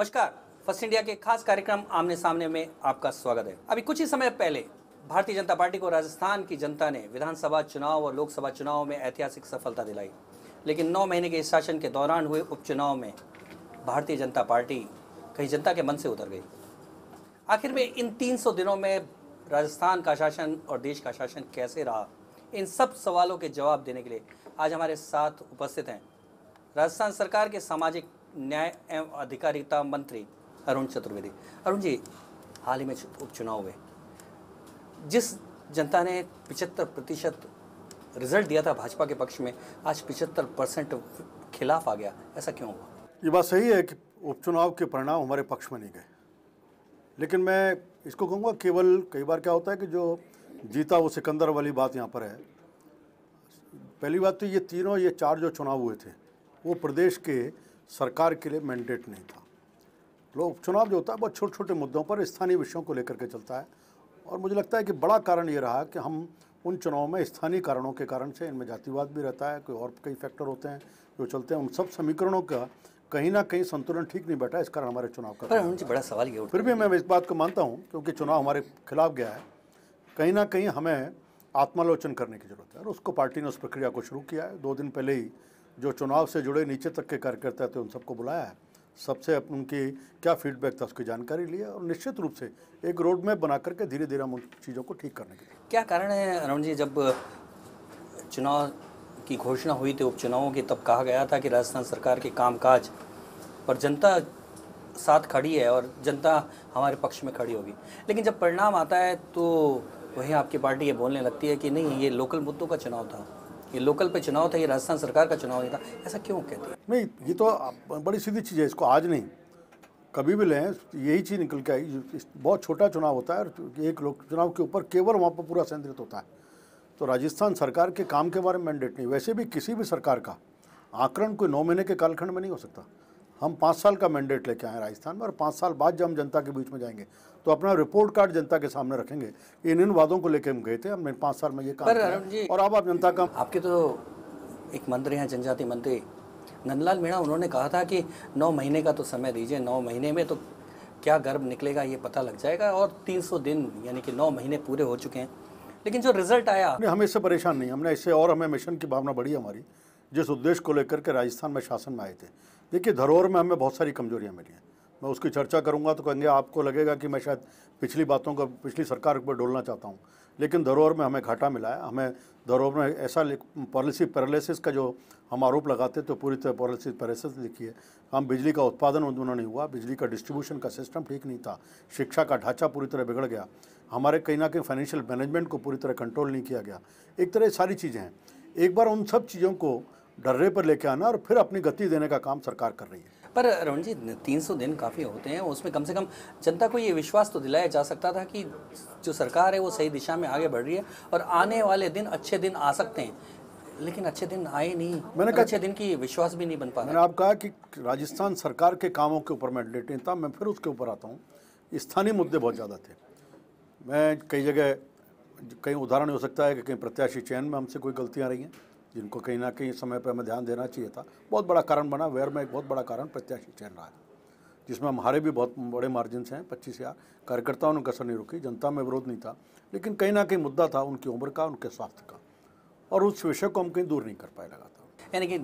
नमस्कार first India के खास कार्यक्रम आमने सामने में आपका स्वागत है अभी कुछ ही समय पहले भारतीय जनता पार्टी को राजस्थान की जनता ने विधानसभा चुनाव और लोकसभा चुनाव में ऐतिहासिक सफलता दिलाई लेकिन नौ महीने के इस शासन के दौरान हुए उपचुनाव में भारतीय जनता पार्टी कहीं जनता के मन से उतर गई आखिर में इन 300 दिनों में राजस्थान का शासन और देश का शासन कैसे रहा इन सब सवालों के जवाब देने के लिए आज हमारे साथ उपस्थित हैं राजस्थान सरकार के सामाजिक न्याय एवं अधिकारिता मंत्री अरुण चतुर्वेदी अरुण जी हाल ही में उपचुनाव हुए जिस जनता ने पिचहत्तर प्रतिशत रिजल्ट दिया था भाजपा के पक्ष में आज पिचहत्तर परसेंट खिलाफ आ गया ऐसा क्यों हुआ ये बात सही है कि उपचुनाव के परिणाम हमारे पक्ष में नहीं गए लेकिन मैं इसको कहूँगा केवल कई बार क्या होता है कि जो जीता वो सिकंदर वाली बात यहाँ पर है पहली बात तो ये तीनों ये चार जो चुनाव हुए थे वो प्रदेश के सरकार के लिए मैंडेट नहीं था लोग चुनाव जो होता है बहुत छोटे छोटे मुद्दों पर स्थानीय विषयों को लेकर के चलता है और मुझे लगता है कि बड़ा कारण ये रहा कि हम उन चुनाव में स्थानीय कारणों के कारण से इनमें जातिवाद भी रहता है कोई और कई फैक्टर होते हैं जो चलते हैं उन सब समीकरणों का कहीं ना कहीं संतुलन ठीक नहीं बैठा इस कारण हमारे चुनाव का बड़ा सवाल ये फिर भी मैं इस बात को मानता हूँ क्योंकि चुनाव हमारे खिलाफ गया है कहीं ना कहीं हमें आत्मालोचन करने की जरूरत है और उसको पार्टी ने उस प्रक्रिया को शुरू किया है दो दिन पहले ही जो चुनाव से जुड़े नीचे तक के कार्यकर्ता थे उन सबको बुलाया है सबसे उनकी क्या फीडबैक था उसकी जानकारी लिया और निश्चित रूप से एक रोड मैप बना करके धीरे धीरे हम उन चीज़ों को ठीक करने के लिए क्या कारण है अरुण जी जब चुनाव की घोषणा हुई थी उपचुनावों की तब कहा गया था कि राजस्थान सरकार के कामकाज पर जनता साथ खड़ी है और जनता हमारे पक्ष में खड़ी होगी लेकिन जब परिणाम आता है तो वही आपकी पार्टी ये बोलने लगती है कि नहीं ये लोकल मुद्दों का चुनाव था ये लोकल पे चुनाव था ये राजस्थान सरकार का चुनाव नहीं था ऐसा क्यों कहते हैं नहीं ये तो बड़ी सीधी चीज़ है इसको आज नहीं कभी भी लें यही चीज़ निकल के आई बहुत छोटा चुनाव होता है और एक लोक चुनाव के ऊपर केवल वहाँ पर पूरा केंद्रित तो होता है तो राजस्थान सरकार के काम के बारे में मैंडेट नहीं वैसे भी किसी भी सरकार का आकलन कोई नौ महीने के कालखंड में नहीं हो सकता हम पाँच साल का मैंडेट लेके आए राजस्थान में और पाँच साल बाद जब हम जनता के बीच में जाएंगे तो अपना रिपोर्ट कार्ड जनता के सामने रखेंगे इन इन वादों को लेकर हम गए थे हमने पाँच साल में ये काम किया और अब आप जनता का आपके तो एक मंत्री हैं जनजाति मंत्री नंदलाल मीणा उन्होंने कहा था कि नौ महीने का तो समय दीजिए नौ महीने में तो क्या गर्भ निकलेगा ये पता लग जाएगा और 300 दिन यानी कि नौ महीने पूरे हो चुके हैं लेकिन जो रिजल्ट आया नहीं इससे परेशान नहीं हमने इससे और हमें मिशन की भावना बढ़ी हमारी जिस उद्देश्य को लेकर के राजस्थान में शासन में आए थे देखिए धरोहर में हमें बहुत सारी कमजोरियाँ मिली हैं मैं उसकी चर्चा करूंगा तो कहेंगे आपको लगेगा कि मैं शायद पिछली बातों का पिछली सरकार पर डोलना चाहता हूँ लेकिन धरोहर में हमें घाटा मिला है हमें धरोहर में ऐसा पॉलिसी पैरालिसिस का जो हम आरोप लगाते तो पूरी तरह पॉलिसी पैरालिसिस लिखी है हम बिजली का उत्पादन उतना नहीं हुआ बिजली का डिस्ट्रीब्यूशन का सिस्टम ठीक नहीं था शिक्षा का ढांचा पूरी तरह बिगड़ गया हमारे कहीं ना कहीं फाइनेंशियल मैनेजमेंट को पूरी तरह कंट्रोल नहीं किया गया एक तरह सारी चीज़ें हैं एक बार उन सब चीज़ों को डर्रे पर लेके आना और फिर अपनी गति देने का काम सरकार कर रही है पर रमन जी तीन सौ दिन काफ़ी होते हैं उसमें कम से कम जनता को ये विश्वास तो दिलाया जा सकता था कि जो सरकार है वो सही दिशा में आगे बढ़ रही है और आने वाले दिन अच्छे दिन आ सकते हैं लेकिन अच्छे दिन आए नहीं मैंने कहा अच्छे दिन की विश्वास भी नहीं बन पा मैंने आप कहा कि राजस्थान सरकार के कामों के ऊपर मैं लेटें था मैं फिर उसके ऊपर आता हूँ स्थानीय मुद्दे बहुत ज़्यादा थे मैं कई जगह कहीं उदाहरण हो सकता है कि कहीं प्रत्याशी चयन में हमसे कोई गलतियाँ रही हैं जिनको कहीं ना कहीं समय पर हमें ध्यान देना चाहिए था बहुत बड़ा कारण बना वेयर में एक बहुत बड़ा कारण प्रत्याशी चयन रहा है जिसमें हमारे भी बहुत बड़े मार्जिन हैं पच्चीस हज़ार कार्यकर्ताओं ने कसर नहीं रुकी जनता में विरोध नहीं था लेकिन कहीं ना कहीं मुद्दा था उनकी उम्र का उनके स्वास्थ्य का और उस विषय को हम कहीं दूर नहीं कर पाए था यानी कि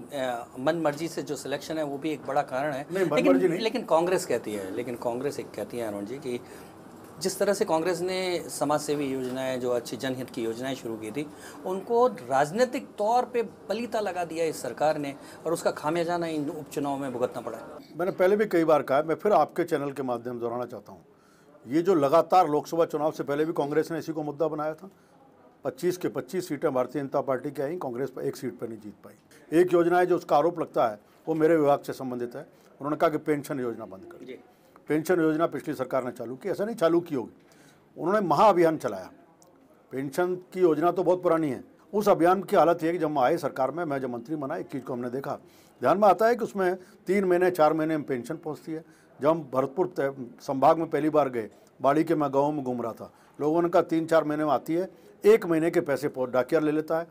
मन मर्जी से जो सिलेक्शन है वो भी एक बड़ा कारण है लेकिन लेकिन कांग्रेस कहती है लेकिन कांग्रेस एक कहती है अरुण जी कि जिस तरह से कांग्रेस ने समाज सेवी योजनाएं जो अच्छी जनहित की योजनाएं शुरू की थी उनको राजनीतिक तौर पे पलीता लगा दिया इस सरकार ने और उसका खामियाजाना इन उपचुनाव में भुगतना पड़ा मैंने पहले भी कई बार कहा मैं फिर आपके चैनल के माध्यम दोहराना चाहता हूँ ये जो लगातार लोकसभा चुनाव से पहले भी कांग्रेस ने इसी को मुद्दा बनाया था पच्चीस के पच्चीस सीटें भारतीय जनता पार्टी की आई कांग्रेस पर एक सीट पर नहीं जीत पाई एक योजना है जो उसका आरोप लगता है वो मेरे विभाग से संबंधित है उन्होंने कहा कि पेंशन योजना बंद कर दी पेंशन योजना पिछली सरकार ने चालू की ऐसा नहीं चालू की होगी उन्होंने महाअभियान चलाया पेंशन की योजना तो बहुत पुरानी है उस अभियान की हालत यह है कि जब हम आए सरकार में मैं जब मंत्री बना एक चीज़ को हमने देखा ध्यान में आता है कि उसमें तीन महीने चार महीने में पेंशन पहुंचती है जब हम भरतपुर संभाग में पहली बार गए बाड़ी के मैं गाँव में घूम रहा था लोगों ने कहा तीन चार महीने में आती है एक महीने के पैसे डाकियर ले लेता है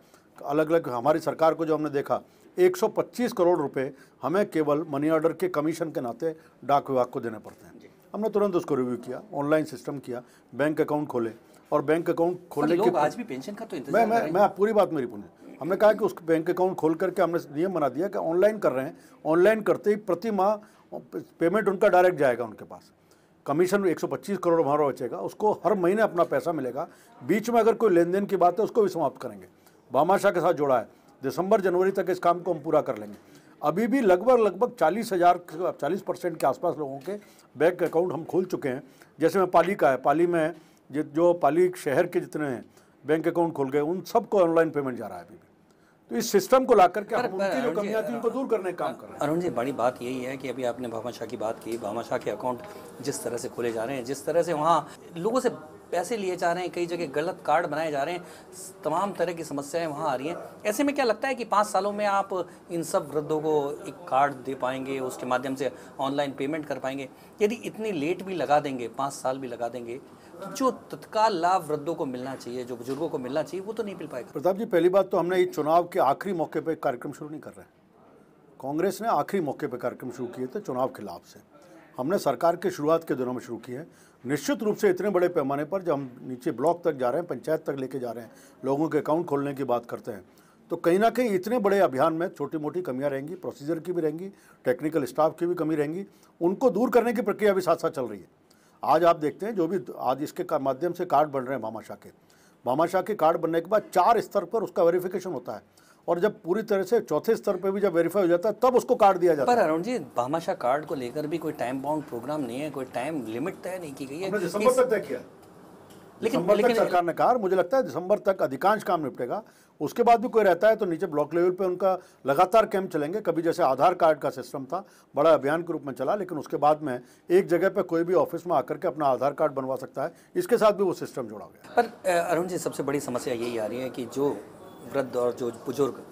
अलग अलग हमारी सरकार को जो हमने देखा 125 करोड़ रुपए हमें केवल मनी ऑर्डर के कमीशन के नाते डाक विभाग को देने पड़ते हैं हमने तुरंत उसको रिव्यू किया ऑनलाइन सिस्टम किया बैंक अकाउंट खोले और बैंक अकाउंट खोलने के आज भी पेंशन का तो मैं मैं मैं पूरी बात मेरी पूरी हमने कहा कि उस बैंक अकाउंट खोल करके हमने नियम बना दिया कि ऑनलाइन कर रहे हैं ऑनलाइन करते ही प्रति माह पेमेंट उनका डायरेक्ट जाएगा उनके पास कमीशन 125 करोड़ हमारा बचेगा उसको हर महीने अपना पैसा मिलेगा बीच में अगर कोई लेन देन की बात है उसको भी समाप्त करेंगे भामाशाह के साथ जोड़ा है दिसंबर जनवरी तक इस काम को हम पूरा कर लेंगे अभी भी लगभग लगभग चालीस हज़ार चालीस परसेंट के आसपास लोगों के बैंक अकाउंट हम खोल चुके हैं जैसे मैं पाली का है पाली में जो पाली शहर के जितने हैं बैंक अकाउंट खोल गए उन सबको ऑनलाइन पेमेंट जा रहा है अभी भी तो इस सिस्टम को ला करके जो थी उनको दूर करने का काम कर रहे हैं अरुण जी बड़ी बात यही है कि अभी आपने भामा शाह की बात की भामा शाह के अकाउंट जिस तरह से खोले जा रहे हैं जिस तरह से वहाँ लोगों से पैसे लिए जा रहे हैं कई जगह गलत कार्ड बनाए जा रहे हैं तमाम तरह की समस्याएं वहाँ आ रही हैं ऐसे में क्या लगता है कि पाँच सालों में आप इन सब वृद्धों को एक कार्ड दे पाएंगे उसके माध्यम से ऑनलाइन पेमेंट कर पाएंगे यदि इतनी लेट भी लगा देंगे पाँच साल भी लगा देंगे तो जो तत्काल लाभ वृद्धों को मिलना चाहिए जो बुजुर्गों को मिलना चाहिए वो तो नहीं मिल पाएगा प्रताप जी पहली बात तो हमने ये चुनाव के आखिरी मौके पर कार्यक्रम शुरू नहीं कर रहे कांग्रेस ने आखिरी मौके पर कार्यक्रम शुरू किए थे चुनाव के लाभ से हमने सरकार के शुरुआत के दिनों में शुरू किए हैं निश्चित रूप से इतने बड़े पैमाने पर जब हम नीचे ब्लॉक तक जा रहे हैं पंचायत तक लेके जा रहे हैं लोगों के अकाउंट खोलने की बात करते हैं तो कहीं ना कहीं इतने बड़े अभियान में छोटी मोटी कमियां रहेंगी प्रोसीजर की भी रहेंगी टेक्निकल स्टाफ की भी कमी रहेंगी उनको दूर करने की प्रक्रिया भी साथ साथ चल रही है आज आप देखते हैं जो भी आज इसके माध्यम से कार्ड बन रहे हैं भामाशाह के भामाशाह के कार्ड बनने के बाद चार स्तर पर उसका वेरिफिकेशन होता है और जब पूरी तरह से चौथे स्तर पर भी जब वेरीफाई हो जाता है तब उसको कार्ड दिया जाता है पर अरुण जी भामाशाह कार्ड को लेकर भी कोई टाइम बाउंड प्रोग्राम नहीं है कोई टाइम लिमिट तय नहीं की गई है दिसंबर तक तय किया लेकिन लेकिन सरकार ने कहा मुझे लगता है दिसंबर तक अधिकांश काम निपटेगा उसके बाद भी कोई रहता है तो नीचे ब्लॉक लेवल पे उनका लगातार कैंप चलेंगे कभी जैसे आधार कार्ड का सिस्टम था बड़ा अभियान के रूप में चला लेकिन उसके बाद में एक जगह पे कोई भी ऑफिस में आकर के अपना आधार कार्ड बनवा सकता है इसके साथ भी वो सिस्टम जोड़ा गया पर अरुण जी सबसे बड़ी समस्या यही आ रही है कि जो वृद्ध और जो बुजुर्ग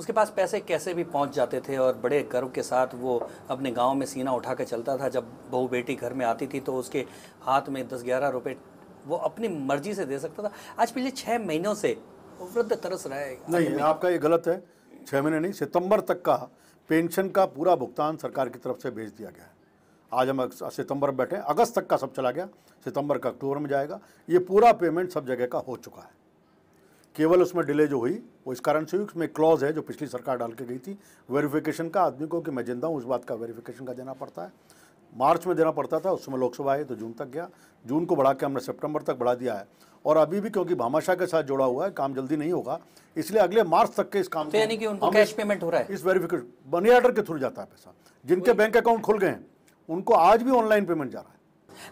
उसके पास पैसे कैसे भी पहुंच जाते थे और बड़े गर्व के साथ वो अपने गांव में सीना उठा कर चलता था जब बहू बेटी घर में आती थी तो उसके हाथ में दस ग्यारह रुपये वो अपनी मर्जी से दे सकता था आज पिछले छः महीनों से वृद्ध तरस रहा है नहीं आपका ये गलत है छः महीने नहीं सितंबर तक का पेंशन का पूरा भुगतान सरकार की तरफ से भेज दिया गया है आज हम सितंबर बैठे अगस्त तक का सब चला गया सितंबर का अक्टूबर में जाएगा ये पूरा पेमेंट सब जगह का हो चुका है केवल उसमें डिले जो हुई वो इस कारण से हुई उसमें क्लॉज है जो पिछली सरकार डाल के गई थी वेरिफिकेशन का आदमी को कि मैं जिंदा हूँ उस बात का वेरिफिकेशन का देना पड़ता है मार्च में देना पड़ता था उस समय लोकसभा आई तो जून तक गया जून को बढ़ा के हमने सेप्टेम्बर तक बढ़ा दिया है और अभी भी क्योंकि भामाशाह के साथ जुड़ा हुआ है काम जल्दी नहीं होगा इसलिए अगले मार्च तक के इस काम तो यानी कि उनको कैश पेमेंट हो रहा है इस वेरिफिकेशन मनी ऑर्डर के थ्रू जाता है पैसा जिनके बैंक अकाउंट खुल गए हैं उनको आज भी ऑनलाइन पेमेंट जा रहा है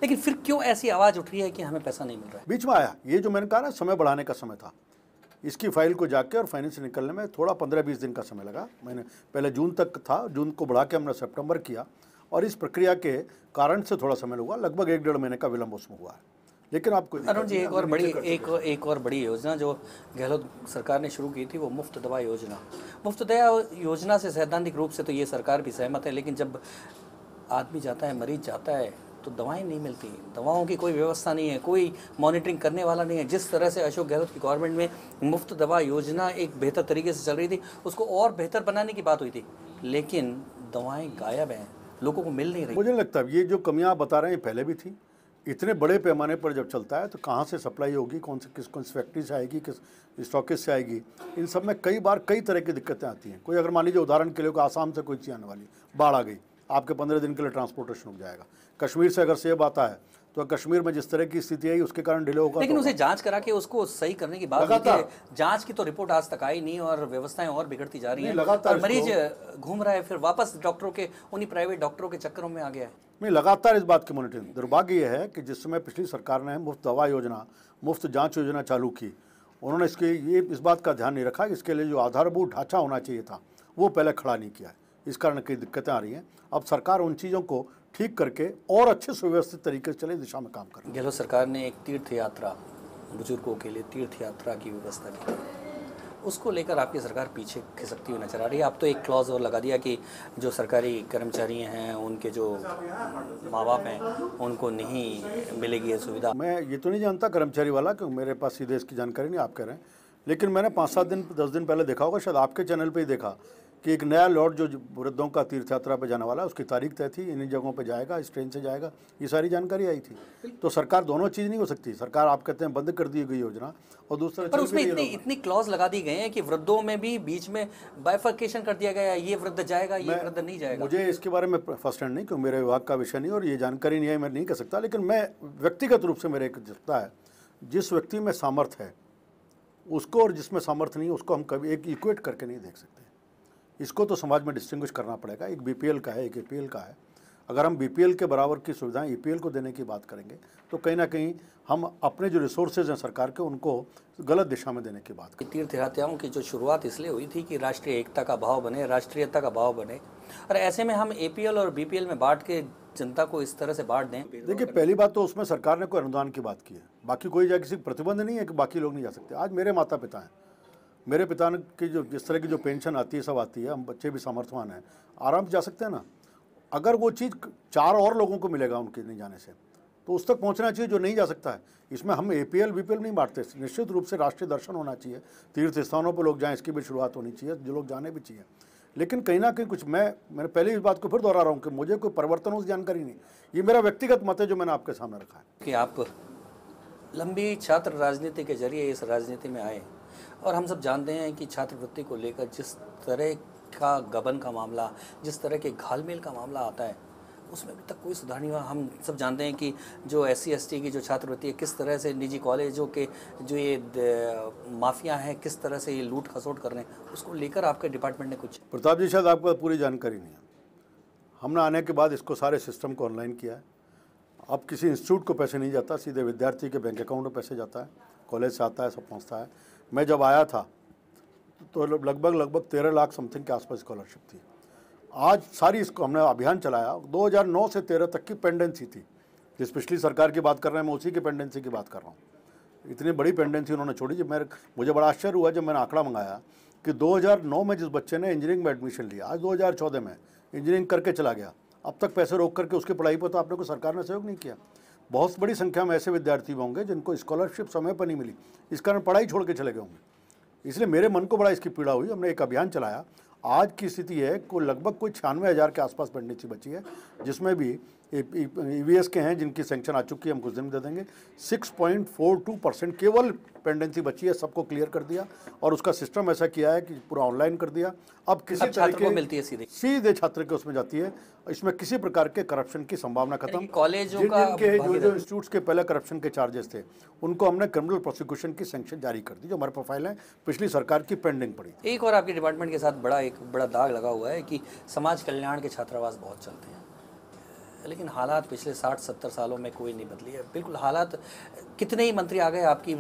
लेकिन फिर क्यों ऐसी आवाज़ उठ रही है कि हमें पैसा नहीं मिल रहा है बीच में आया ये जो मैंने कहा ना समय बढ़ाने का समय था इसकी फाइल को जाके और फाइनेंस निकलने में थोड़ा पंद्रह बीस दिन का समय लगा मैंने पहले जून तक था जून को बढ़ा के हमने सेप्टेम्बर किया और इस प्रक्रिया के कारण से थोड़ा समय लगा लगभग एक डेढ़ महीने का विलंब उसमें हुआ है लेकिन आपको अरुण जी एक और बड़ी एक एक और बड़ी योजना जो गहलोत सरकार ने शुरू की थी वो मुफ्त दवा योजना मुफ्त दवा योजना से सैद्धांतिक रूप से तो ये सरकार भी सहमत है लेकिन जब आदमी जाता है मरीज जाता है तो दवाएं नहीं मिलती दवाओं की कोई व्यवस्था नहीं है कोई मॉनिटरिंग करने वाला नहीं है जिस तरह से अशोक गहलोत की गवर्नमेंट में मुफ्त दवा योजना एक बेहतर तरीके से चल रही थी उसको और बेहतर बनाने की बात हुई थी लेकिन दवाएँ गायब हैं लोगों को मिल नहीं रही मुझे नहीं लगता ये जो कमियाँ आप बता रहे हैं पहले भी थी इतने बड़े पैमाने पर जब चलता है तो कहाँ से सप्लाई होगी कौन से किस कौन सी फैक्ट्री से आएगी किस स्टॉकेज से आएगी इन सब में कई बार कई तरह की दिक्कतें आती हैं कोई अगर मान लीजिए उदाहरण के लिए आसाम से कोई चीज़ आने वाली बाढ़ आ गई आपके पंद्रह दिन के लिए ट्रांसपोर्टेशन रुक जाएगा कश्मीर से अगर सेब आता है तो कश्मीर में जिस तरह की स्थिति आई उसके कारण डिले होगा लेकिन तो उसे जांच करा के उसको सही करने की बात जांच की तो रिपोर्ट आज तक आई नहीं और व्यवस्थाएं और बिगड़ती जा रही है लगातार मरीज घूम रहा है फिर वापस डॉक्टरों के उन्हीं प्राइवेट डॉक्टरों के चक्करों में आ गया है नहीं लगातार इस बात की मॉनिटरिंग दुर्भाग्य यह है कि जिस समय पिछली सरकार ने मुफ्त दवा योजना मुफ्त जाँच योजना चालू की उन्होंने इसके ये इस बात का ध्यान नहीं रखा इसके लिए जो आधारभूत ढांचा होना चाहिए था वो पहले खड़ा नहीं किया है इस कारण कई दिक्कतें आ रही हैं अब सरकार उन चीज़ों को ठीक करके और अच्छे सुव्यवस्थित तरीके से चले दिशा में काम कर गहलोत सरकार ने एक तीर्थ यात्रा बुजुर्गों के लिए तीर्थ यात्रा की व्यवस्था की उसको लेकर आपकी सरकार पीछे खिसकती हुई नजर आ रही है आप तो एक क्लॉज और लगा दिया कि जो सरकारी कर्मचारी हैं उनके जो माँ बाप हैं उनको नहीं मिलेगी ये सुविधा मैं ये तो नहीं जानता कर्मचारी वाला क्यों मेरे पास सीधे इसकी जानकारी नहीं आप कह रहे हैं लेकिन मैंने पाँच सात दिन दस दिन पहले देखा होगा शायद आपके चैनल पर ही देखा कि एक नया लॉट जो वृद्धों का तीर्थ यात्रा पर जाने वाला उसकी तारीख तय थी इन्हीं जगहों पर जाएगा इस ट्रेन से जाएगा ये सारी जानकारी आई थी तो सरकार दोनों चीज़ नहीं हो सकती सरकार आप कहते हैं बंद कर दी गई योजना और दूसरा पर उसमें इतनी इतनी क्लॉज लगा दी गए हैं कि वृद्धों में भी बीच में बाइफर्केशन कर दिया गया ये वृद्ध जाएगा ये वृद्ध नहीं जाएगा मुझे इसके बारे में फर्स्ट हैंड नहीं क्यों मेरे विभाग का विषय नहीं और ये जानकारी नहीं है मैं नहीं कह सकता लेकिन मैं व्यक्तिगत रूप से मेरे एक दिखता है जिस व्यक्ति में सामर्थ्य है उसको और जिसमें सामर्थ्य नहीं उसको हम कभी एक इक्वेट करके नहीं देख सकते इसको तो समाज में डिस्टिंग्विश करना पड़ेगा एक बीपीएल का है एक एपीएल का है अगर हम बीपीएल के बराबर की सुविधाएं ईपीएल e को देने की बात करेंगे तो कहीं ना कहीं हम अपने जो रिसोर्सेज हैं सरकार के उनको गलत दिशा में देने की बात करें तीर्थ यात्राओं की जो शुरुआत इसलिए हुई थी कि राष्ट्रीय एकता का भाव बने राष्ट्रीयता का भाव बने और ऐसे में हम एपीएल और बीपीएल में बांट के जनता को इस तरह से बांट दें देखिए पहली बात तो उसमें सरकार ने कोई अनुदान की बात की है बाकी कोई जा किसी प्रतिबंध नहीं है कि बाकी लोग नहीं जा सकते आज मेरे माता पिता हैं मेरे पिता की जो जिस तरह की जो पेंशन आती है सब आती है हम बच्चे भी समर्थवान हैं आराम से जा सकते हैं ना अगर वो चीज़ चार और लोगों को मिलेगा उनके नहीं जाने से तो उस तक पहुंचना चाहिए जो नहीं जा सकता है इसमें हम A P L B P L नहीं बांटते निश्चित रूप से राष्ट्रीय दर्शन होना चाहिए तीर्थ स्थानों पर लोग जाएँ इसकी भी शुरुआत होनी चाहिए जो लोग जाने भी चाहिए लेकिन कहीं ना कहीं कुछ मैं मैंने पहले इस बात को फिर दोहरा रहा हूँ कि मुझे कोई परिवर्तनों से जानकारी नहीं ये मेरा व्यक्तिगत मत है जो मैंने आपके सामने रखा है कि आप लंबी छात्र राजनीति के जरिए इस राजनीति में आए और हम सब जानते हैं कि छात्रवृत्ति को लेकर जिस तरह का गबन का मामला जिस तरह के घालमेल का मामला आता है उसमें अभी तक कोई सुधार नहीं हुआ हम सब जानते हैं कि जो एस सी की जो छात्रवृत्ति है किस तरह से निजी कॉलेजों के जो ये माफिया हैं किस तरह से ये लूट खसोट कर रहे हैं उसको लेकर आपके डिपार्टमेंट ने कुछ प्रताप जी शायद आपको पूरी जानकारी नहीं है हमने आने के बाद इसको सारे सिस्टम को ऑनलाइन किया है अब किसी इंस्टीट्यूट को पैसे नहीं जाता सीधे विद्यार्थी के बैंक अकाउंट में पैसे जाता है कॉलेज से आता है सब पहुँचता है मैं जब आया था तो लगभग लगभग तेरह लाख समथिंग के आसपास स्कॉलरशिप थी आज सारी इसको हमने अभियान चलाया 2009 से 13 तक की पेंडेंसी थी जिस पिछली सरकार की बात कर रहे हैं मैं उसी की पेंडेंसी की बात कर रहा हूँ इतनी बड़ी पेंडेंसी उन्होंने छोड़ी जब मेरे मुझे बड़ा आश्चर्य हुआ जब मैंने आंकड़ा मंगाया कि 2009 में जिस बच्चे ने इंजीनियरिंग में एडमिशन लिया आज दो में इंजीनियरिंग करके चला गया अब तक पैसे रोक करके उसकी पढ़ाई पर तो आपने को सरकार ने सहयोग नहीं किया बहुत बड़ी संख्या में ऐसे विद्यार्थी होंगे जिनको स्कॉलरशिप समय पर नहीं मिली इस कारण पढ़ाई छोड़ के चले गए होंगे इसलिए मेरे मन को बड़ा इसकी पीड़ा हुई हमने एक अभियान चलाया आज की स्थिति है को लगभग कोई छियानवे हज़ार के आसपास पेंडेंसी बची है जिसमें भी ई e के हैं जिनकी सेंक्शन आ चुकी है हम कुछ दिन दे देंगे 6.42 परसेंट केवल पेंडेंसी बची है सबको क्लियर कर दिया और उसका सिस्टम ऐसा किया है कि पूरा ऑनलाइन कर दिया अब किसी छात्र को मिलती है सीधे सीधे छात्र के उसमें जाती है इसमें किसी प्रकार के करप्शन की संभावना खत्म कॉलेजों के जो जो इंस्टीट्यूट्स के पहले करप्शन के चार्जेस थे उनको हमने क्रिमिनल प्रोसिक्यूशन की सेंक्शन जारी कर दी जो हमारे प्रोफाइल है पिछली सरकार की पेंडिंग पड़ी एक और आपके डिपार्टमेंट के साथ बड़ा एक बड़ा दाग लगा हुआ है कि समाज कल्याण के छात्रावास बहुत चलते हैं लेकिन हालात पिछले 60-70 सालों में कोई नहीं बदली है बिल्कुल हालात कितने ही मंत्री आ गए आपकी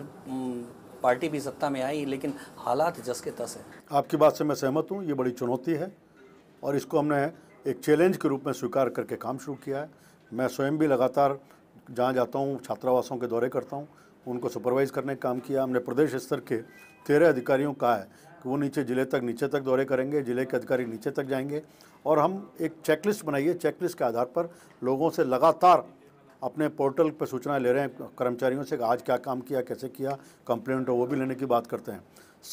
पार्टी भी सत्ता में आई लेकिन हालात जस के तस हैं आपकी बात से मैं सहमत हूँ ये बड़ी चुनौती है और इसको हमने एक चैलेंज के रूप में स्वीकार करके काम शुरू किया है मैं स्वयं भी लगातार जहाँ जाता हूँ छात्रावासों के दौरे करता हूँ उनको सुपरवाइज करने का काम किया हमने प्रदेश स्तर के तेरह अधिकारियों का है वो नीचे ज़िले तक नीचे तक दौरे करेंगे ज़िले के अधिकारी नीचे तक जाएंगे और हम एक चेकलिस्ट बनाइए चेकलिस्ट के आधार पर लोगों से लगातार अपने पोर्टल पर सूचना ले रहे हैं कर्मचारियों से आज क्या काम किया कैसे किया कंप्लेंट हो वो भी लेने की बात करते हैं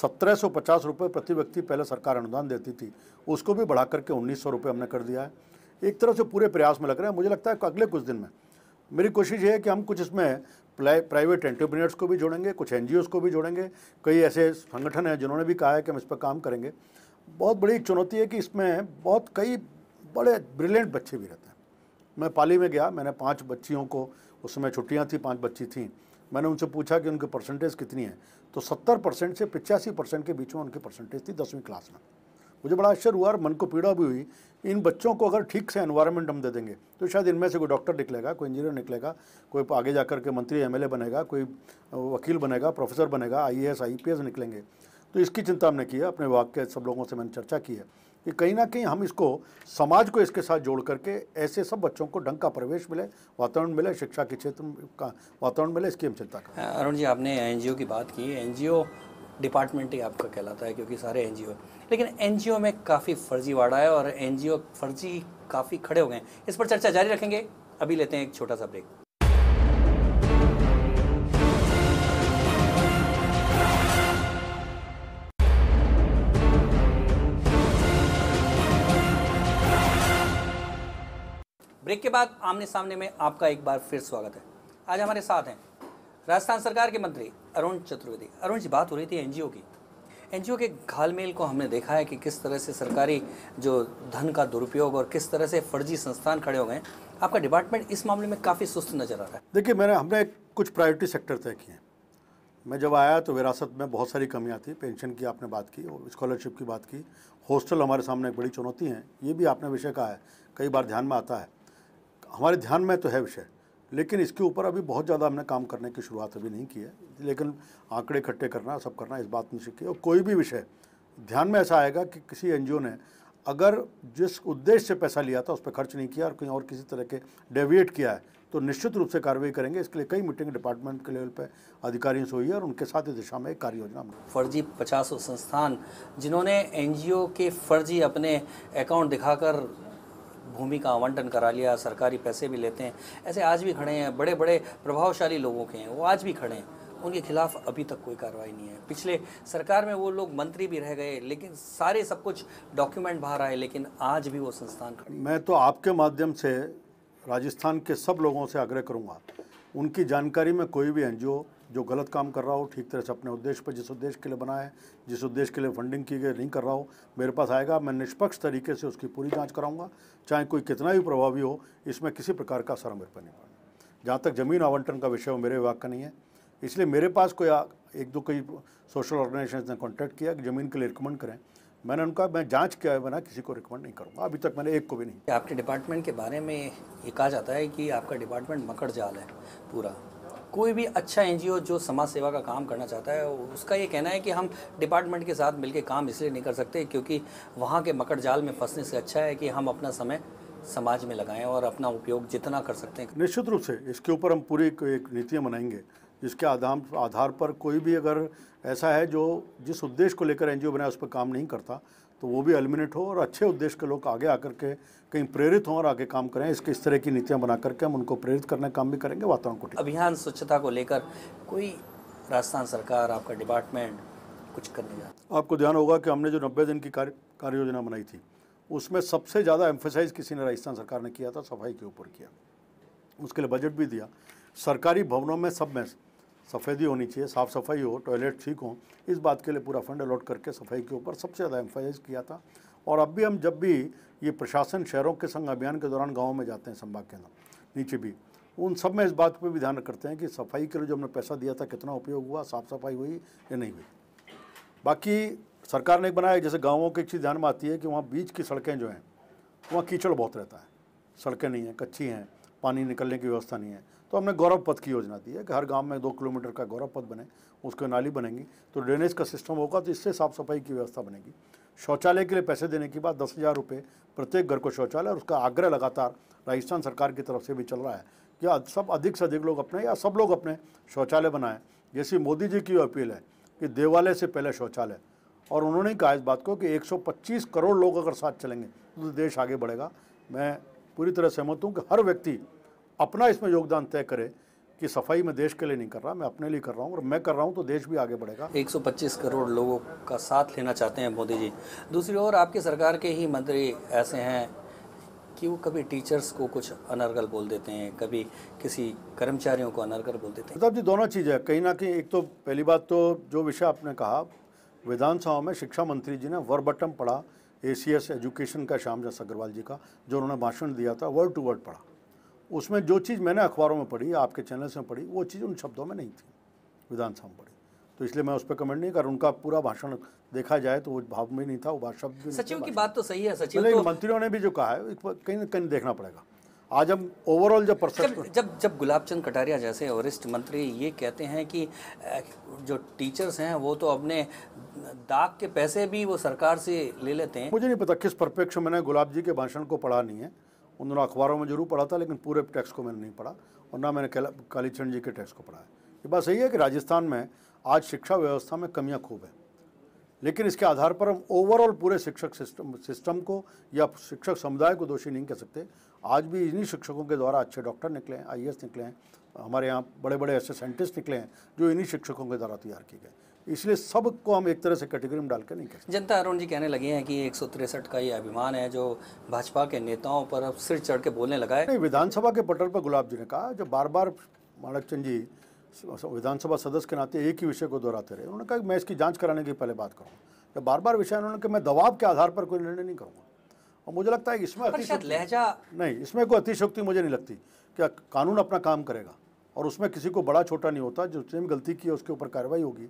सत्रह सौ पचास रुपये प्रति व्यक्ति पहले सरकार अनुदान देती थी उसको भी बढ़ा करके उन्नीस सौ रुपये हमने कर दिया है एक तरह से पूरे प्रयास में लग रहे हैं मुझे लगता है अगले कुछ दिन में मेरी कोशिश ये है कि हम कुछ इसमें प्राइवेट एंटरप्रेन्योर्स को भी जोड़ेंगे कुछ एन को भी जोड़ेंगे कई ऐसे संगठन हैं जिन्होंने भी कहा है कि हम इस पर काम करेंगे बहुत बड़ी चुनौती है कि इसमें बहुत कई बड़े ब्रिलियंट बच्चे भी रहते हैं मैं पाली में गया मैंने पाँच बच्चियों को उस समय छुट्टियाँ थी पाँच बच्ची थी मैंने उनसे पूछा कि उनकी परसेंटेज कितनी है तो सत्तर परसेंट से पिचासी परसेंट के बीच में उनकी परसेंटेज थी दसवीं क्लास में मुझे बड़ा आश्चर्य हुआ और मन को पीड़ा भी हुई इन बच्चों को अगर ठीक से एनवायरनमेंट हम दे देंगे तो शायद इनमें से कोई डॉक्टर निकलेगा कोई इंजीनियर निकलेगा कोई आगे जाकर के मंत्री एमएलए बनेगा कोई वकील बनेगा प्रोफेसर बनेगा आईएएस आईपीएस निकलेंगे तो इसकी चिंता हमने की है अपने विभाग के सब लोगों से मैंने चर्चा की है कि कहीं ना कहीं हम इसको समाज को इसके साथ जोड़ करके ऐसे सब बच्चों को ढंग का प्रवेश मिले वातावरण मिले शिक्षा के क्षेत्र का वातावरण मिले इसकी हम चिंता करें अरुण जी आपने एनजीओ की बात की एनजीओ डिपार्टमेंट ही आपका कहलाता है क्योंकि सारे एन लेकिन एन में काफ़ी फर्जीवाड़ा है और एन फर्जी काफ़ी खड़े हो गए हैं इस पर चर्चा जारी रखेंगे अभी लेते हैं एक छोटा सा ब्रेक ब्रेक के बाद आमने सामने में आपका एक बार फिर स्वागत है आज हमारे साथ हैं राजस्थान सरकार के मंत्री अरुण चतुर्वेदी अरुण जी बात हो रही थी एनजीओ की एनजीओ के घालमेल को हमने देखा है कि किस तरह से सरकारी जो धन का दुरुपयोग और किस तरह से फर्जी संस्थान खड़े हो गए आपका डिपार्टमेंट इस मामले में काफ़ी सुस्त नजर आ रहा है देखिए मैंने हमने कुछ प्रायोरिटी सेक्टर तय किए मैं जब आया तो विरासत में बहुत सारी कमियाँ थी पेंशन की आपने बात की और स्कॉलरशिप की बात की हॉस्टल हमारे सामने एक बड़ी चुनौती है ये भी आपने विषय कहा है कई बार ध्यान में आता है हमारे ध्यान में तो है विषय लेकिन इसके ऊपर अभी बहुत ज़्यादा हमने काम करने की शुरुआत अभी नहीं की है लेकिन आंकड़े इकट्ठे करना सब करना इस बात में सीखिए और कोई भी विषय ध्यान में ऐसा आएगा कि किसी एन ने अगर जिस उद्देश्य से पैसा लिया था उस पर खर्च नहीं किया और कहीं और किसी तरह के डेविएट किया है तो निश्चित रूप से कार्रवाई करेंगे इसके लिए कई मीटिंग डिपार्टमेंट के लेवल पर अधिकारियों से हुई है और उनके साथ ही दिशा में एक कार्य योजना फर्जी पचासों संस्थान जिन्होंने एनजीओ के फर्जी अपने अकाउंट दिखाकर भूमि का आवंटन करा लिया सरकारी पैसे भी लेते हैं ऐसे आज भी खड़े हैं बड़े बड़े प्रभावशाली लोगों के हैं वो आज भी खड़े हैं उनके खिलाफ अभी तक कोई कार्रवाई नहीं है पिछले सरकार में वो लोग मंत्री भी रह गए लेकिन सारे सब कुछ डॉक्यूमेंट बाहर आए लेकिन आज भी वो संस्थान मैं तो आपके माध्यम से राजस्थान के सब लोगों से आग्रह करूँगा उनकी जानकारी में कोई भी एन जो गलत काम कर रहा हो ठीक तरह से अपने उद्देश्य पर जिस उद्देश्य के लिए बनाए जिस उद्देश्य के लिए फंडिंग की गई नहीं कर रहा हो मेरे पास आएगा मैं निष्पक्ष तरीके से उसकी पूरी जाँच कराऊँगा चाहे कोई कितना भी प्रभावी हो इसमें किसी प्रकार का असर मेरे पर नहीं पड़ा जहाँ तक ज़मीन आवंटन का विषय मेरे विभाग का नहीं है इसलिए मेरे पास कोई एक दो कई सोशल ऑर्गेनाइजेशन ने कॉन्टैक्ट किया कि ज़मीन के लिए रिकमेंड करें मैंने उनका मैं जांच किया बना किसी को रिकमेंड नहीं करूँगा अभी तक मैंने एक को भी नहीं आपके डिपार्टमेंट के बारे में ये कहा जाता है कि आपका डिपार्टमेंट मकड़ जाल है पूरा कोई भी अच्छा एन जो समाज सेवा का काम करना चाहता है उसका ये कहना है कि हम डिपार्टमेंट के साथ मिलकर काम इसलिए नहीं कर सकते क्योंकि वहाँ के मकड़ जाल में फंसने से अच्छा है कि हम अपना समय समाज में लगाएं और अपना उपयोग जितना कर सकते हैं निश्चित रूप से इसके ऊपर हम पूरी एक नीतियाँ बनाएंगे जिसके आधार आधार पर कोई भी अगर ऐसा है जो जिस उद्देश्य को लेकर एन जी बनाए उस पर काम नहीं करता तो वो भी एलिमिनेट हो और अच्छे उद्देश्य के लोग आगे आकर के कहीं प्रेरित हों और आगे काम करें इसके इस तरह की नीतियाँ बना करके हम उनको प्रेरित करने का काम भी करेंगे वातावरण को अभियान स्वच्छता को लेकर कोई राजस्थान सरकार आपका डिपार्टमेंट कुछ करने जा आपको ध्यान होगा कि हमने जो नब्बे दिन की कार्य कार्य योजना बनाई थी उसमें सबसे ज़्यादा एम्फोसाइज किसी ने राजस्थान सरकार ने किया था सफाई के ऊपर किया उसके लिए बजट भी दिया सरकारी भवनों में सब में सफ़ेदी होनी चाहिए साफ़ सफाई हो टॉयलेट ठीक हो इस बात के लिए पूरा फंड अलॉट करके सफाई के ऊपर सबसे ज़्यादा एम्फोसाइज किया था और अब भी हम जब भी ये प्रशासन शहरों के संग अभियान के दौरान गाँव में जाते हैं संभाग के अंदर नीचे भी उन सब में इस बात पर भी ध्यान करते हैं कि सफाई के लिए जो हमने पैसा दिया था कितना उपयोग हुआ साफ सफाई हुई या नहीं हुई बाकी सरकार ने एक बनाया जैसे गाँवों की एक चीज़ ध्यान में आती है कि वहाँ बीच की सड़कें जो हैं वहाँ कीचड़ बहुत रहता है सड़कें नहीं हैं कच्ची हैं पानी निकलने की व्यवस्था नहीं है तो हमने गौरव पथ की योजना दी है कि हर गांव में दो किलोमीटर का गौरव पथ बने उसके नाली बनेंगी तो ड्रेनेज का सिस्टम होगा तो इससे साफ़ सफाई की व्यवस्था बनेगी शौचालय के लिए पैसे देने के बाद दस हज़ार रुपये प्रत्येक घर को शौचालय और उसका आग्रह लगातार राजस्थान सरकार की तरफ से भी चल रहा है कि सब अधिक से अधिक लोग अपने या सब लोग अपने शौचालय बनाएं जैसी मोदी जी की अपील है कि देवालय से पहले शौचालय और उन्होंने कहा इस बात को कि एक करोड़ लोग अगर साथ चलेंगे तो देश आगे बढ़ेगा मैं पूरी तरह सहमत हूँ कि हर व्यक्ति अपना इसमें योगदान तय करे कि सफाई मैं देश के लिए नहीं कर रहा मैं अपने लिए कर रहा हूँ और मैं कर रहा हूँ तो देश भी आगे बढ़ेगा 125 करोड़ लोगों का साथ लेना चाहते हैं मोदी जी दूसरी ओर आपकी सरकार के ही मंत्री ऐसे हैं कि वो कभी टीचर्स को कुछ अनर्गल बोल देते हैं कभी किसी कर्मचारियों को अनर्गल बोल देते हैं प्रताप जी दोनों चीज़ है कहीं ना कहीं एक तो पहली बात तो जो विषय आपने कहा विधानसभा में शिक्षा मंत्री जी ने वर्बटम पढ़ा ए एजुकेशन का श्याम अग्रवाल जी का जो उन्होंने भाषण दिया था वर्ड टू वर्ड पढ़ा उसमें जो चीज़ मैंने अखबारों में पढ़ी आपके चैनल्स में पढ़ी वो चीज़ उन शब्दों में नहीं थी विधानसभा में पढ़ी तो इसलिए मैं उस पर कमेंट नहीं कर उनका पूरा भाषण देखा जाए तो वो भाव में नहीं था वो शब्द सचिव की बात तो सही है सचिव तो... मंत्रियों ने भी जो कहा है कहीं ना कहीं देखना पड़ेगा आज हम ओवरऑल जब जब जब जब गुलाब चंद कटारिया जैसे वरिष्ठ मंत्री ये कहते हैं कि जो टीचर्स हैं वो तो अपने दाग के पैसे भी वो सरकार से ले लेते हैं मुझे नहीं पता किस परिप्रेक्ष्य मैंने गुलाब जी के भाषण को पढ़ा नहीं है उन दोनों अखबारों में जरूर पढ़ा था लेकिन पूरे टेक्स्ट को मैंने नहीं पढ़ा और ना मैंने कालीचरण जी के टेक्स्ट को पढ़ा है ये बात सही है कि राजस्थान में आज शिक्षा व्यवस्था में कमियाँ खूब हैं लेकिन इसके आधार पर हम ओवरऑल पूरे शिक्षक सिस्टम सिस्टम को या शिक्षक समुदाय को दोषी नहीं कह सकते आज भी इन्हीं शिक्षकों के द्वारा अच्छे डॉक्टर निकले हैं आई निकले हैं हमारे यहाँ बड़े बड़े ऐसे साइंटिस्ट निकले हैं जो इन्हीं शिक्षकों के द्वारा तैयार किए गए इसलिए सबको हम एक तरह से कैटेगरी में डाल के नहीं कर जनता अरुण जी कहने लगे हैं कि एक का ये अभिमान है जो भाजपा के नेताओं पर अब सिर चढ़ के बोलने लगा है नहीं विधानसभा के पटल पर गुलाब जी ने कहा जो बार बार माणक चंद जी विधानसभा सदस्य के नाते एक ही विषय को दोहराते रहे उन्होंने कहा कि मैं इसकी जांच कराने की पहले बात करूँ जब तो बार बार विषय उन्होंने कहा मैं दबाव के आधार पर कोई निर्णय नहीं करूँगा और मुझे लगता है कि इसमें लहजा नहीं इसमें कोई अतिशोक्ति मुझे नहीं लगती क्या कानून अपना काम करेगा और उसमें किसी को बड़ा छोटा नहीं होता जिसने भी गलती की है उसके ऊपर कार्रवाई होगी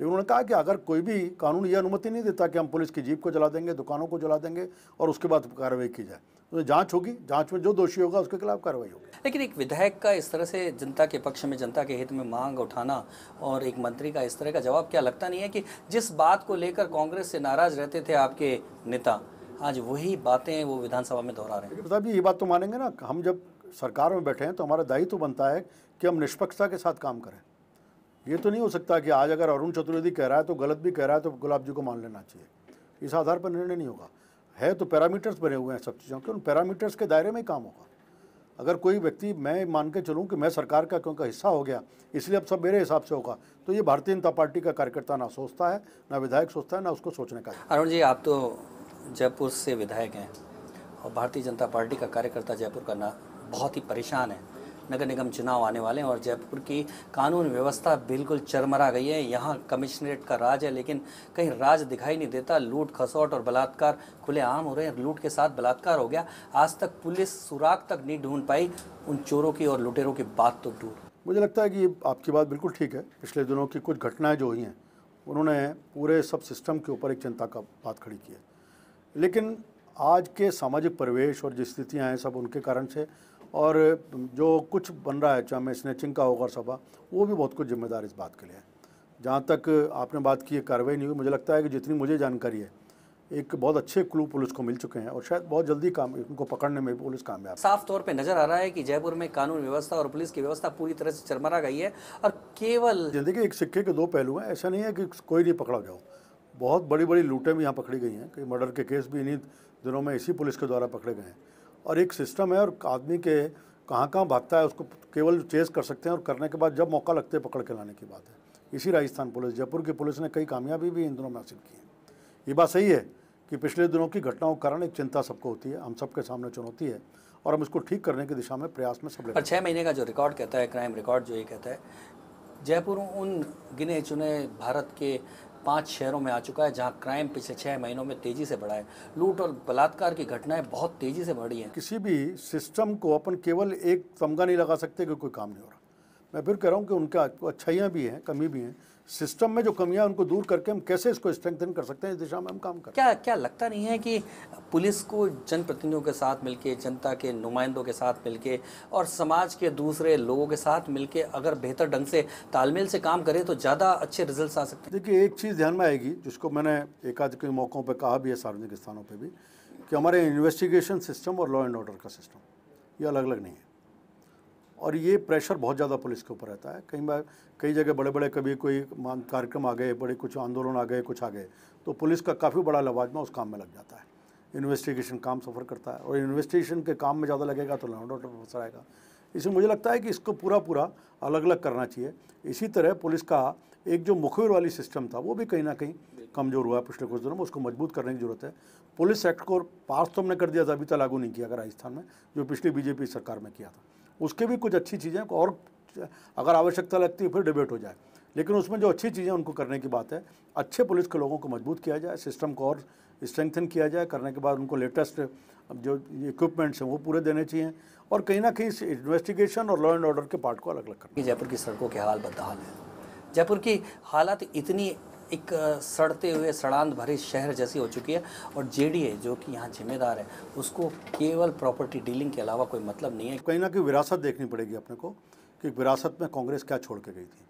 लेकिन उन्होंने कहा कि अगर कोई भी कानून ये अनुमति नहीं देता कि हम पुलिस की जीप को जला देंगे दुकानों को जला देंगे और उसके बाद कार्रवाई की जाए तो जांच होगी जांच में जो दोषी होगा उसके खिलाफ कार्रवाई होगी लेकिन एक विधायक का इस तरह से जनता के पक्ष में जनता के हित में मांग उठाना और एक मंत्री का इस तरह का जवाब क्या लगता नहीं है कि जिस बात को लेकर कांग्रेस से नाराज रहते थे आपके नेता आज वही बातें वो विधानसभा में दोहरा रहे हैं प्रताप जी ये बात तो मानेंगे ना हम जब सरकार में बैठे हैं तो हमारा दायित्व तो बनता है कि हम निष्पक्षता के साथ काम करें ये तो नहीं हो सकता कि आज अगर अरुण चतुर्वेदी कह रहा है तो गलत भी कह रहा है तो गुलाब जी को मान लेना चाहिए इस आधार पर निर्णय नहीं होगा है तो पैरामीटर्स बने हुए हैं सब चीज़ों के उन पैरामीटर्स के दायरे में ही काम होगा अगर कोई व्यक्ति मैं मान के चलूँ कि मैं सरकार का क्योंकि हिस्सा हो गया इसलिए अब सब मेरे हिसाब से होगा तो ये भारतीय जनता पार्टी का कार्यकर्ता ना सोचता है ना विधायक सोचता है ना उसको सोचने का अरुण जी आप तो जयपुर से विधायक हैं और भारतीय जनता पार्टी का कार्यकर्ता जयपुर का ना बहुत ही परेशान है नगर निगम चुनाव आने वाले हैं और जयपुर की कानून व्यवस्था बिल्कुल चरमरा गई है यहाँ कमिश्नरेट का राज है लेकिन कहीं राज दिखाई नहीं देता लूट खसौट और बलात्कार खुले आम हो रहे हैं लूट के साथ बलात्कार हो गया आज तक पुलिस सुराग तक नहीं ढूंढ पाई उन चोरों की और लुटेरों की बात तो दूर मुझे लगता है कि आपकी बात बिल्कुल ठीक है पिछले दिनों की कुछ घटनाएं जो हुई हैं उन्होंने पूरे सब सिस्टम के ऊपर एक चिंता का बात खड़ी की है लेकिन आज के सामाजिक परिवेश और जो स्थितियाँ हैं सब उनके कारण से और जो कुछ बन रहा है चाहे स्नेचिंग का होगा सभा वो भी बहुत कुछ जिम्मेदार इस बात के लिए है जहाँ तक आपने बात की है कार्रवाई नहीं हुई मुझे लगता है कि जितनी मुझे जानकारी है एक बहुत अच्छे क्लू पुलिस को मिल चुके हैं और शायद बहुत जल्दी काम उनको पकड़ने में पुलिस कामयाब साफ तौर पे नजर आ रहा है कि जयपुर में कानून व्यवस्था और पुलिस की व्यवस्था पूरी तरह से चरमरा गई है और केवल देखिए एक सिक्के के दो पहलू हैं ऐसा नहीं है कि कोई नहीं पकड़ा गया बहुत बड़ी बड़ी लूटें भी यहाँ पकड़ी गई हैं कई मर्डर के केस भी इन्हीं दिनों में इसी पुलिस के द्वारा पकड़े गए हैं और एक सिस्टम है और आदमी के कहाँ कहाँ भागता है उसको केवल चेस कर सकते हैं और करने के बाद जब मौका लगते है पकड़ के लाने की बात है इसी राजस्थान पुलिस जयपुर की पुलिस ने कई कामयाबी भी इन दिनों में हासिल की है ये बात सही है कि पिछले दिनों की घटनाओं के कारण एक चिंता सबको होती है हम सबके सामने चुनौती है और हम इसको ठीक करने की दिशा में प्रयास में सब और छः महीने का जो रिकॉर्ड कहता है क्राइम रिकॉर्ड जो ये कहता है जयपुर उन गिने चुने भारत के पाँच शहरों में आ चुका है जहाँ क्राइम पिछले छः महीनों में तेजी से बढ़ा है लूट और बलात्कार की घटनाएं बहुत तेजी से बढ़ी हैं किसी भी सिस्टम को अपन केवल एक तमगा नहीं लगा सकते कि कोई काम नहीं हो रहा मैं फिर कह रहा हूँ कि उनका अच्छाइयाँ भी हैं कमी भी हैं सिस्टम में जो कमियां उनको दूर करके हम कैसे इसको स्ट्रेंथन कर सकते हैं इस दिशा में हम काम कर क्या क्या लगता नहीं है कि पुलिस को जनप्रतिनिधियों के साथ मिलके जनता के नुमाइंदों के साथ मिलके और समाज के दूसरे लोगों के साथ मिलके अगर बेहतर ढंग से तालमेल से काम करें तो ज़्यादा अच्छे रिजल्ट आ सकते हैं देखिए एक चीज़ ध्यान में आएगी जिसको मैंने एक आध के मौक़ों पर कहा भी है सार्वजनिक स्थानों पर भी कि हमारे इन्वेस्टिगेशन सिस्टम और लॉ एंड ऑर्डर का सिस्टम ये अलग अलग नहीं है और ये प्रेशर बहुत ज़्यादा पुलिस के ऊपर रहता है कई बार कई जगह बड़े बड़े कभी कोई कार्यक्रम आ गए बड़े कुछ आंदोलन आ गए कुछ आ गए तो पुलिस का काफ़ी बड़ा लवाजमा उस काम में लग जाता है इन्वेस्टिगेशन काम सफ़र करता है और इन्वेस्टिगेशन के काम में ज़्यादा लगेगा तो लॉन्ड ऑर्डर फंसा आएगा इसमें मुझे लगता है कि इसको पूरा पूरा अलग अलग करना चाहिए इसी तरह पुलिस का एक जो मुखबिर वाली सिस्टम था वो भी कहीं ना कहीं कमज़ोर हुआ है पिछले कुछ दिनों में उसको मजबूत करने की जरूरत है पुलिस एक्ट को पास तो हमने कर दिया था अभी तक लागू नहीं किया अगर राजस्थान में जो पिछली बीजेपी सरकार में किया था उसके भी कुछ अच्छी चीज़ें और अगर आवश्यकता लगती है फिर डिबेट हो जाए लेकिन उसमें जो अच्छी चीज़ें उनको करने की बात है अच्छे पुलिस के लोगों को मजबूत किया जाए सिस्टम को और स्ट्रेंथन किया जाए करने के बाद उनको लेटेस्ट जो इक्विपमेंट्स हैं वो पूरे देने चाहिए और कहीं ना कहीं इन्वेस्टिगेशन और लॉ एंड ऑर्डर के पार्ट को अलग अलग करना जयपुर की सड़कों के हाल बदहाल है जयपुर की हालत इतनी एक सड़ते हुए सड़ांत भरे शहर जैसी हो चुकी है और जेडीए जो कि यहाँ जिम्मेदार है उसको केवल प्रॉपर्टी डीलिंग के अलावा कोई मतलब नहीं है कहीं ना कहीं विरासत देखनी पड़ेगी अपने को कि विरासत में कांग्रेस क्या छोड़ के गई थी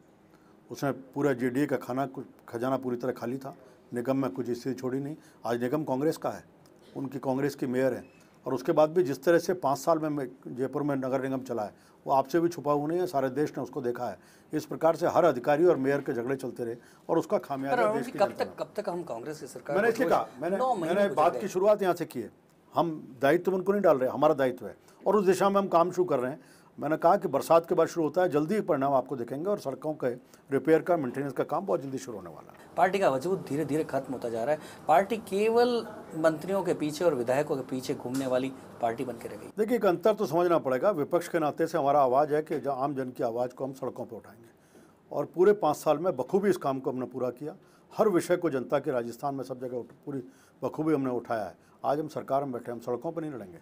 उसने पूरा जेडीए का खाना खजाना पूरी तरह खाली था निगम में कुछ स्थिति छोड़ी नहीं आज निगम कांग्रेस का है उनकी कांग्रेस की मेयर है और उसके बाद भी जिस तरह से पाँच साल में जयपुर में नगर निगम चला है वो आपसे भी छुपा हुआ नहीं है सारे देश ने उसको देखा है इस प्रकार से हर अधिकारी और मेयर के झगड़े चलते रहे और उसका खामियाजा देश की कब तक कब तक हम कांग्रेस की सरकार मैंने इसलिए कहा मैंने मैंने बात की शुरुआत यहाँ से की है हम दायित्व उनको नहीं डाल रहे हमारा दायित्व है और उस दिशा में हम काम शुरू कर रहे हैं मैंने कहा कि बरसात के बाद शुरू होता है जल्दी परिणाम आपको दिखेंगे और सड़कों के रिपेयर का मेंटेनेंस का काम बहुत जल्दी शुरू होने वाला है पार्टी का वजूद धीरे धीरे खत्म होता जा रहा है पार्टी केवल मंत्रियों के पीछे और विधायकों के पीछे घूमने वाली पार्टी बन के रह गई देखिए एक अंतर तो समझना पड़ेगा विपक्ष के नाते से हमारा आवाज़ है कि आम जन की आवाज़ को हम सड़कों पर उठाएंगे और पूरे पाँच साल में बखूबी इस काम को हमने पूरा किया हर विषय को जनता के राजस्थान में सब जगह पूरी बखूबी हमने उठाया है आज हम सरकार में बैठे हम सड़कों पर नहीं लड़ेंगे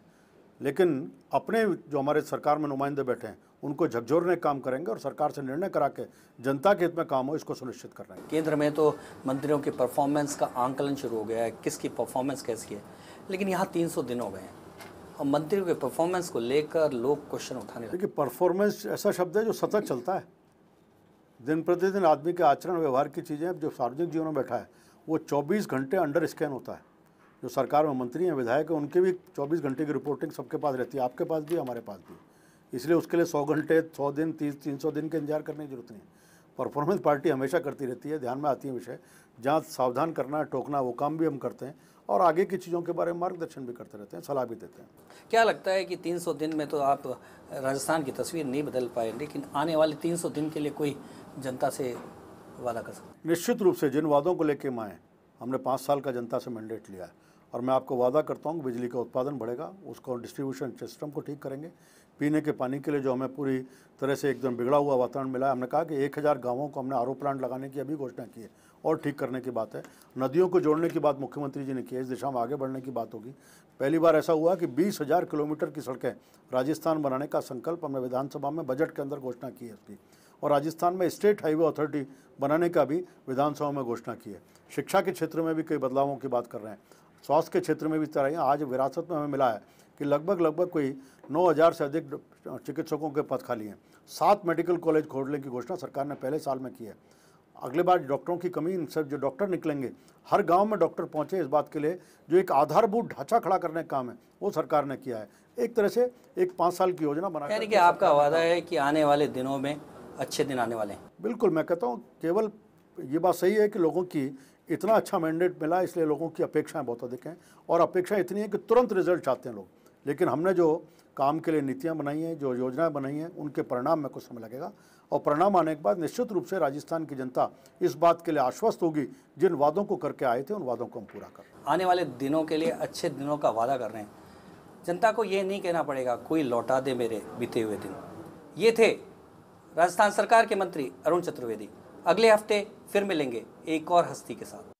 लेकिन अपने जो हमारे सरकार में नुमाइंदे बैठे हैं उनको झकझोरने का काम करेंगे और सरकार से निर्णय करा के जनता के हित में काम हो इसको सुनिश्चित कर रहे हैं केंद्र में तो मंत्रियों की परफॉर्मेंस का आंकलन शुरू हो गया है किसकी परफॉर्मेंस कैसी है लेकिन यहाँ तीन दिन हो गए हैं और मंत्रियों के परफॉर्मेंस को लेकर लोग क्वेश्चन उठाने देखिए परफॉर्मेंस ऐसा शब्द है जो सतत चलता है दिन प्रतिदिन आदमी के आचरण व्यवहार की चीज़ें जो सार्वजनिक जीवन में बैठा है वो चौबीस घंटे अंडर स्कैन होता है जो सरकार में मंत्री हैं विधायक हैं उनके भी 24 घंटे की रिपोर्टिंग सबके पास रहती है आपके पास भी हमारे पास भी इसलिए उसके लिए 100 घंटे 100 दिन तीस तीन सौ दिन के इंतजार करने की जरूरत नहीं है परफॉर्मेंस पार्टी हमेशा करती रहती है ध्यान में आती है विषय जहाँ सावधान करना टोकना वो काम भी हम करते हैं और आगे की चीज़ों के बारे में मार्गदर्शन भी करते रहते हैं सलाह भी देते हैं क्या लगता है कि 300 दिन में तो आप राजस्थान की तस्वीर नहीं बदल पाए लेकिन आने वाले 300 दिन के लिए कोई जनता से वादा कर सकते निश्चित रूप से जिन वादों को लेके हम आए हमने पाँच साल का जनता से मैंडेट लिया है और मैं आपको वादा करता हूँ बिजली का उत्पादन बढ़ेगा उसको डिस्ट्रीब्यूशन सिस्टम को ठीक करेंगे पीने के पानी के लिए जो हमें पूरी तरह से एकदम बिगड़ा हुआ वातावरण मिला है हमने कहा कि एक हज़ार गाँवों को हमने आर प्लांट लगाने की अभी घोषणा की है और ठीक करने की बात है नदियों को जोड़ने की बात मुख्यमंत्री जी ने की है इस दिशा में आगे बढ़ने की बात होगी पहली बार ऐसा हुआ कि बीस हज़ार किलोमीटर की सड़कें राजस्थान बनाने का संकल्प हमने विधानसभा में बजट के अंदर घोषणा की है उसकी और राजस्थान में स्टेट हाईवे अथॉरिटी बनाने का भी विधानसभा में घोषणा की है शिक्षा के क्षेत्र में भी कई बदलावों की बात कर रहे हैं स्वास्थ्य के क्षेत्र में भी तरह आज विरासत में हमें मिला है कि लगभग लगभग कोई 9000 से अधिक चिकित्सकों के पद खाली हैं सात मेडिकल कॉलेज खोलने की घोषणा सरकार ने पहले साल में की है अगले बार डॉक्टरों की कमी इन सब जो डॉक्टर निकलेंगे हर गांव में डॉक्टर पहुंचे इस बात के लिए जो एक आधारभूत ढांचा खड़ा करने का काम है वो सरकार ने किया है एक तरह से एक पाँच साल की योजना बना कि आपका वादा है कि आने वाले दिनों में अच्छे दिन आने वाले हैं बिल्कुल मैं कहता हूँ केवल ये बात सही है कि लोगों की इतना अच्छा मैंडेट मिला इसलिए लोगों की अपेक्षाएं बहुत अधिक हैं और अपेक्षाएं इतनी हैं कि तुरंत रिजल्ट चाहते हैं लोग लेकिन हमने जो काम के लिए नीतियाँ बनाई हैं जो योजनाएं बनाई हैं उनके परिणाम में कुछ समय लगेगा और परिणाम आने के बाद निश्चित रूप से राजस्थान की जनता इस बात के लिए आश्वस्त होगी जिन वादों को करके आए थे उन वादों को हम पूरा कर आने वाले दिनों के लिए अच्छे दिनों का वादा कर रहे हैं जनता को ये नहीं कहना पड़ेगा कोई लौटा दे मेरे बीते हुए दिन ये थे राजस्थान सरकार के मंत्री अरुण चतुर्वेदी अगले हफ्ते फिर मिलेंगे एक और हस्ती के साथ